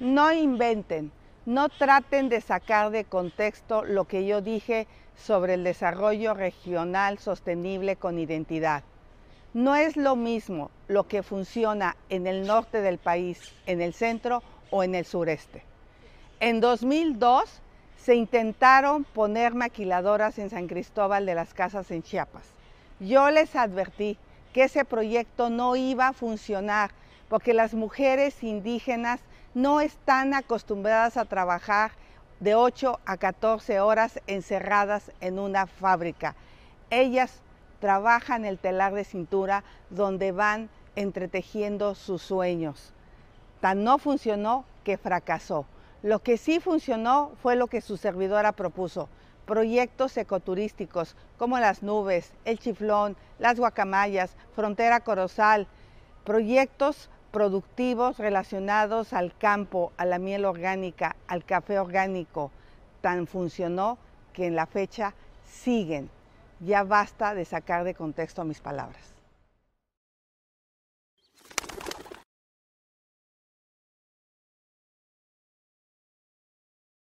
No inventen, no traten de sacar de contexto lo que yo dije sobre el desarrollo regional sostenible con identidad. No es lo mismo lo que funciona en el norte del país, en el centro o en el sureste. En 2002 se intentaron poner maquiladoras en San Cristóbal de las Casas en Chiapas. Yo les advertí que ese proyecto no iba a funcionar porque las mujeres indígenas no están acostumbradas a trabajar de 8 a 14 horas encerradas en una fábrica. Ellas trabajan el telar de cintura donde van entretejiendo sus sueños. Tan no funcionó que fracasó. Lo que sí funcionó fue lo que su servidora propuso. Proyectos ecoturísticos como las nubes, el chiflón, las guacamayas, frontera corozal. Proyectos productivos relacionados al campo, a la miel orgánica, al café orgánico, tan funcionó que en la fecha siguen. Ya basta de sacar de contexto mis palabras.